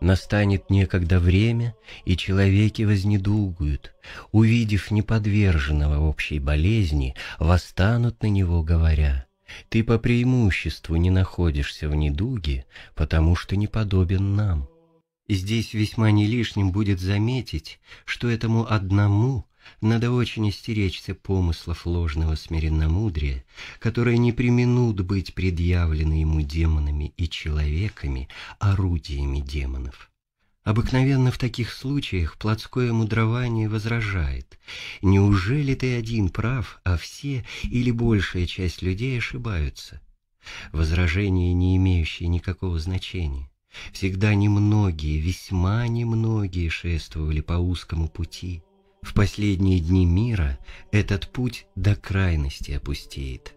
Настанет некогда время, и человеки вознедугуют. Увидев неподверженного общей болезни, восстанут на него, говоря, «Ты по преимуществу не находишься в недуге, потому что не подобен нам». Здесь весьма не лишним будет заметить, что этому одному надо очень истеречься помыслов ложного смиренномудрия, которые не применут быть предъявлены ему демонами и человеками, орудиями демонов. Обыкновенно в таких случаях плотское мудрование возражает. Неужели ты один прав, а все или большая часть людей ошибаются? Возражение, не имеющее никакого значения. Всегда немногие, весьма немногие шествовали по узкому пути. В последние дни мира этот путь до крайности опустеет.